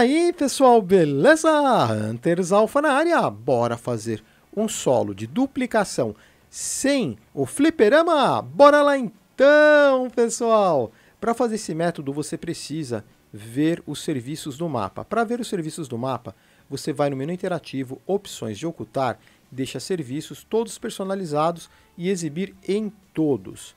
aí, pessoal, beleza? Hunters Alpha na área. Bora fazer um solo de duplicação sem o fliperama? Bora lá então, pessoal! Para fazer esse método, você precisa ver os serviços do mapa. Para ver os serviços do mapa, você vai no menu interativo, opções de ocultar, deixa serviços todos personalizados e exibir em todos.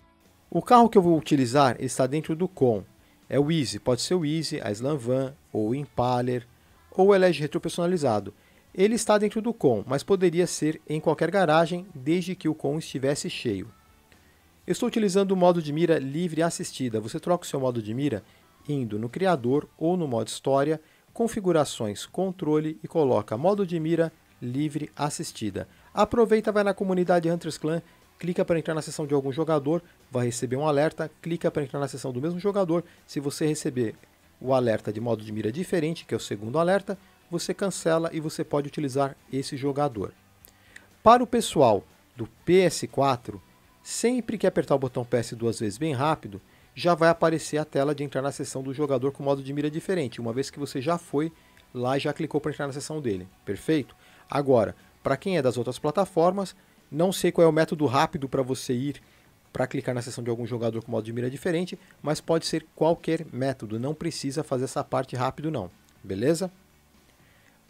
O carro que eu vou utilizar está dentro do com, é o Easy, pode ser o Easy, a Slamvan ou o Impaler ou o LG Retro personalizado. Ele está dentro do com, mas poderia ser em qualquer garagem desde que o com estivesse cheio. Eu estou utilizando o modo de mira livre assistida. Você troca o seu modo de mira indo no criador ou no modo história, configurações, controle e coloca modo de mira livre assistida. Aproveita, vai na comunidade Hunters Clan clica para entrar na seção de algum jogador, vai receber um alerta, clica para entrar na seção do mesmo jogador, se você receber o alerta de modo de mira diferente, que é o segundo alerta, você cancela e você pode utilizar esse jogador. Para o pessoal do PS4, sempre que apertar o botão PS duas vezes bem rápido, já vai aparecer a tela de entrar na seção do jogador com modo de mira diferente, uma vez que você já foi lá e já clicou para entrar na seção dele, perfeito? Agora, para quem é das outras plataformas, não sei qual é o método rápido para você ir para clicar na seção de algum jogador com modo de mira diferente, mas pode ser qualquer método, não precisa fazer essa parte rápido não, beleza?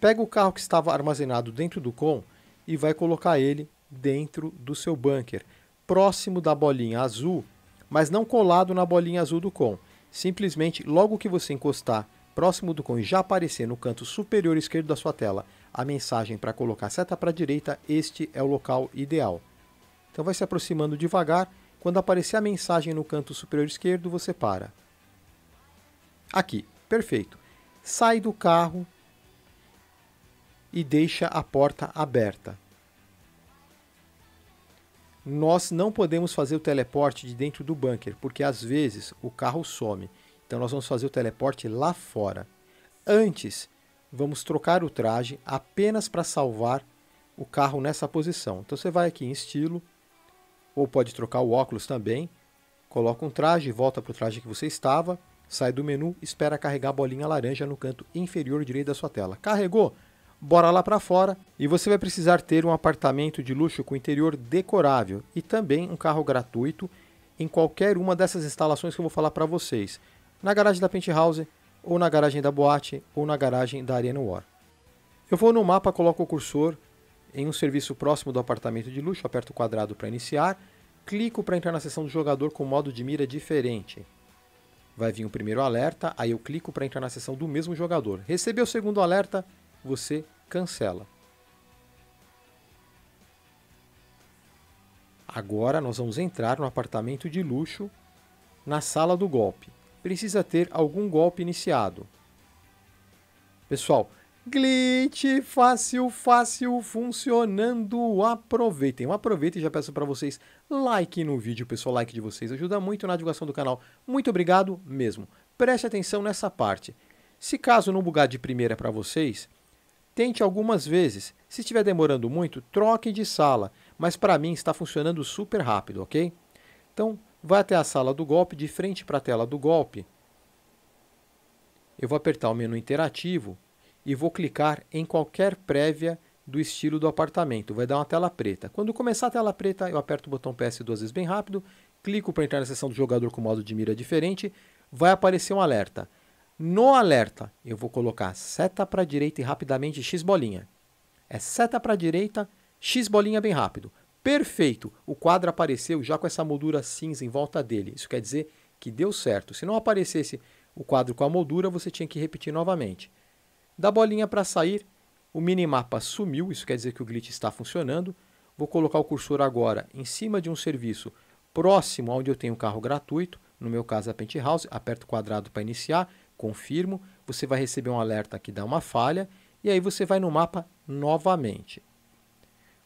Pega o carro que estava armazenado dentro do com e vai colocar ele dentro do seu bunker, próximo da bolinha azul, mas não colado na bolinha azul do com. Simplesmente, logo que você encostar próximo do com e já aparecer no canto superior esquerdo da sua tela a mensagem para colocar seta para a direita, este é o local ideal. Então vai se aproximando devagar, quando aparecer a mensagem no canto superior esquerdo, você para. Aqui, perfeito. Sai do carro e deixa a porta aberta. Nós não podemos fazer o teleporte de dentro do bunker, porque às vezes o carro some. Então nós vamos fazer o teleporte lá fora. Antes vamos trocar o traje apenas para salvar o carro nessa posição. Então você vai aqui em estilo, ou pode trocar o óculos também, coloca um traje, volta para o traje que você estava, sai do menu, espera carregar a bolinha laranja no canto inferior direito da sua tela. Carregou? Bora lá para fora e você vai precisar ter um apartamento de luxo com interior decorável e também um carro gratuito em qualquer uma dessas instalações que eu vou falar para vocês. Na garagem da Penthouse ou na garagem da boate, ou na garagem da Arena War. Eu vou no mapa, coloco o cursor em um serviço próximo do apartamento de luxo, aperto o quadrado para iniciar, clico para entrar na seção do jogador com modo de mira diferente. Vai vir o primeiro alerta, aí eu clico para entrar na seção do mesmo jogador. Recebeu o segundo alerta, você cancela. Agora nós vamos entrar no apartamento de luxo na sala do golpe precisa ter algum golpe iniciado. Pessoal, glitch fácil, fácil, funcionando. Aproveitem, aproveitem. Já peço para vocês like no vídeo, pessoal. Like de vocês ajuda muito na divulgação do canal. Muito obrigado mesmo. Preste atenção nessa parte. Se caso não bugar de primeira para vocês, Tente algumas vezes. Se estiver demorando muito, troque de sala, mas para mim está funcionando super rápido, ok? Então, vai até a sala do golpe, de frente para a tela do golpe. Eu vou apertar o menu interativo e vou clicar em qualquer prévia do estilo do apartamento. Vai dar uma tela preta. Quando começar a tela preta, eu aperto o botão PS duas vezes bem rápido, clico para entrar na seção do jogador com modo de mira diferente, vai aparecer um alerta. No alerta, eu vou colocar seta para a direita e rapidamente X bolinha. É seta para a direita, X bolinha bem rápido. Perfeito! O quadro apareceu já com essa moldura cinza em volta dele. Isso quer dizer que deu certo. Se não aparecesse o quadro com a moldura, você tinha que repetir novamente. Da bolinha para sair, o minimapa sumiu, isso quer dizer que o glitch está funcionando. Vou colocar o cursor agora em cima de um serviço próximo onde eu tenho um carro gratuito, no meu caso a Penthouse, aperto o quadrado para iniciar, confirmo, você vai receber um alerta que dá uma falha, e aí você vai no mapa novamente.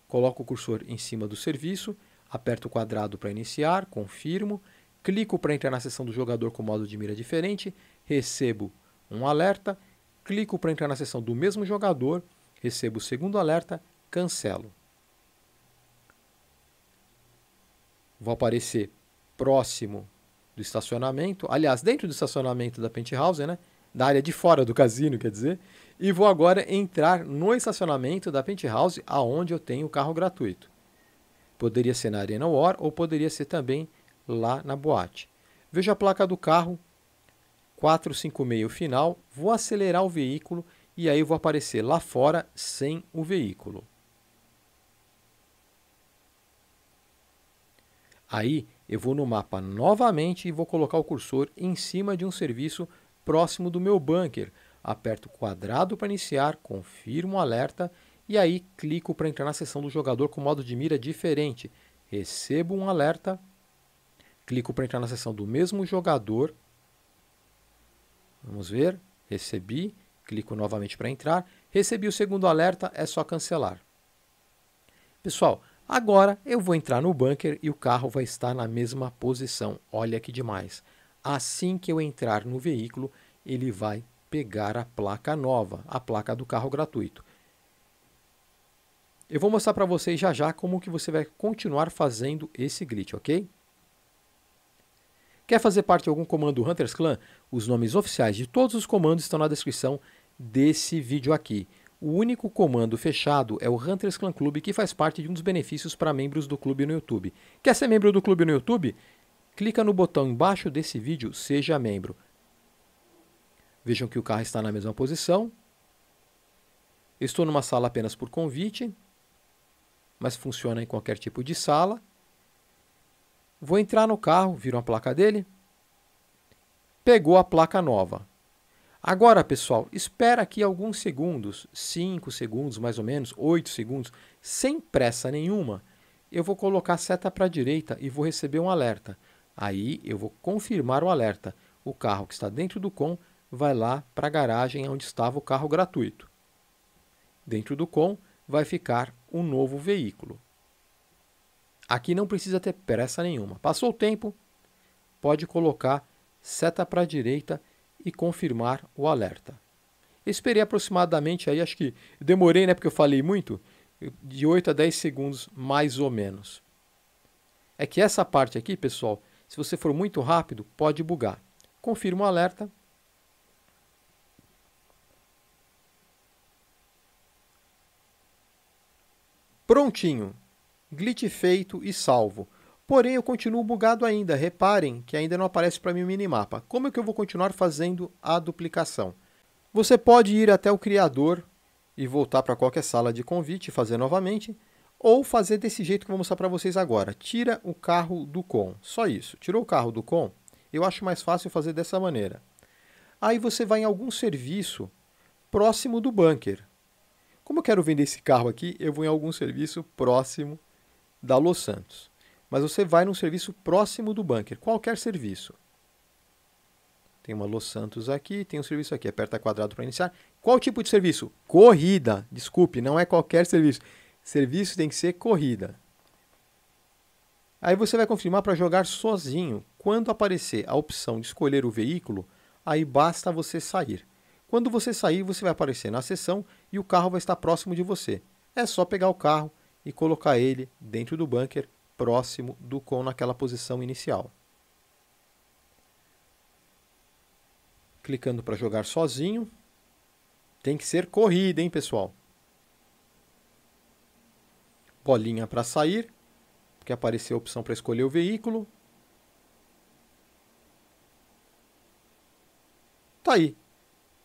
Coloco o cursor em cima do serviço, aperto o quadrado para iniciar, confirmo, clico para entrar na seção do jogador com modo de mira diferente, recebo um alerta, clico para entrar na seção do mesmo jogador, recebo o segundo alerta, cancelo. Vou aparecer próximo do estacionamento, aliás, dentro do estacionamento da Penthouse, né? da área de fora do casino, quer dizer, e vou agora entrar no estacionamento da Penthouse, aonde eu tenho o carro gratuito. Poderia ser na Arena War ou poderia ser também lá na boate. veja a placa do carro, 456 final, vou acelerar o veículo e aí vou aparecer lá fora sem o veículo. Aí eu vou no mapa novamente e vou colocar o cursor em cima de um serviço próximo do meu bunker. Aperto quadrado para iniciar, confirmo o alerta e aí clico para entrar na seção do jogador com modo de mira diferente. Recebo um alerta, clico para entrar na seção do mesmo jogador. Vamos ver, recebi, clico novamente para entrar, recebi o segundo alerta, é só cancelar. Pessoal, agora eu vou entrar no bunker e o carro vai estar na mesma posição. Olha que demais. Assim que eu entrar no veículo, ele vai pegar a placa nova, a placa do carro gratuito. Eu vou mostrar para vocês já já como que você vai continuar fazendo esse glitch, ok? Quer fazer parte de algum comando Hunters Clan? Os nomes oficiais de todos os comandos estão na descrição desse vídeo aqui. O único comando fechado é o Hunters Clan Club, que faz parte de um dos benefícios para membros do clube no YouTube. Quer ser membro do clube no YouTube? clica no botão embaixo desse vídeo Seja Membro. Vejam que o carro está na mesma posição. Estou numa sala apenas por convite, mas funciona em qualquer tipo de sala. Vou entrar no carro, viram a placa dele? Pegou a placa nova. Agora, pessoal, espera aqui alguns segundos, 5 segundos mais ou menos, 8 segundos, sem pressa nenhuma. Eu vou colocar a seta para a direita e vou receber um alerta. Aí eu vou confirmar o alerta. O carro que está dentro do COM vai lá para a garagem onde estava o carro gratuito. Dentro do COM vai ficar um novo veículo. Aqui não precisa ter pressa nenhuma. Passou o tempo, pode colocar seta para a direita e confirmar o alerta. Esperei aproximadamente aí, acho que demorei, né, porque eu falei muito, de 8 a 10 segundos mais ou menos. É que essa parte aqui, pessoal, se você for muito rápido, pode bugar. Confirma o alerta. Prontinho. Glitch feito e salvo. Porém, eu continuo bugado ainda. Reparem que ainda não aparece para mim o minimapa. Como é que eu vou continuar fazendo a duplicação? Você pode ir até o criador e voltar para qualquer sala de convite e fazer novamente ou fazer desse jeito que eu vou mostrar para vocês agora. Tira o carro do com, só isso. Tirou o carro do com, eu acho mais fácil fazer dessa maneira. Aí você vai em algum serviço próximo do bunker. Como eu quero vender esse carro aqui, eu vou em algum serviço próximo da Los Santos. Mas você vai num serviço próximo do bunker, qualquer serviço. Tem uma Los Santos aqui, tem um serviço aqui, aperta quadrado para iniciar. Qual tipo de serviço? Corrida. Desculpe, não é qualquer serviço Serviço tem que ser corrida. Aí você vai confirmar para jogar sozinho. Quando aparecer a opção de escolher o veículo, aí basta você sair. Quando você sair, você vai aparecer na sessão e o carro vai estar próximo de você. É só pegar o carro e colocar ele dentro do bunker, próximo do com naquela posição inicial. Clicando para jogar sozinho. Tem que ser corrida, hein, pessoal? colinha para sair, porque apareceu a opção para escolher o veículo. Tá aí.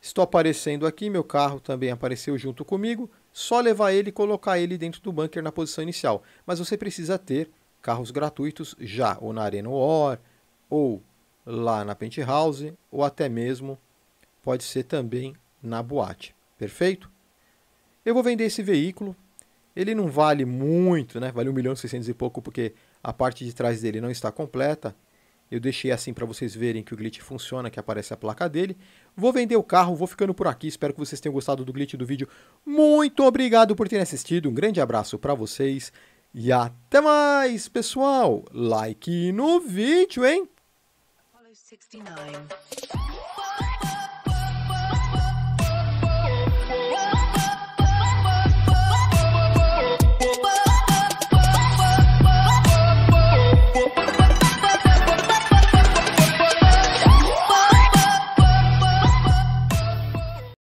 Estou aparecendo aqui, meu carro também apareceu junto comigo. Só levar ele e colocar ele dentro do bunker na posição inicial. Mas você precisa ter carros gratuitos já, ou na Arena War, ou lá na Penthouse, ou até mesmo pode ser também na boate. Perfeito? Eu vou vender esse veículo ele não vale muito, né? Vale 1 milhão e 600 e pouco porque a parte de trás dele não está completa. Eu deixei assim para vocês verem que o glitch funciona, que aparece a placa dele. Vou vender o carro, vou ficando por aqui. Espero que vocês tenham gostado do glitch do vídeo. Muito obrigado por terem assistido. Um grande abraço para vocês e até mais, pessoal. Like no vídeo, hein?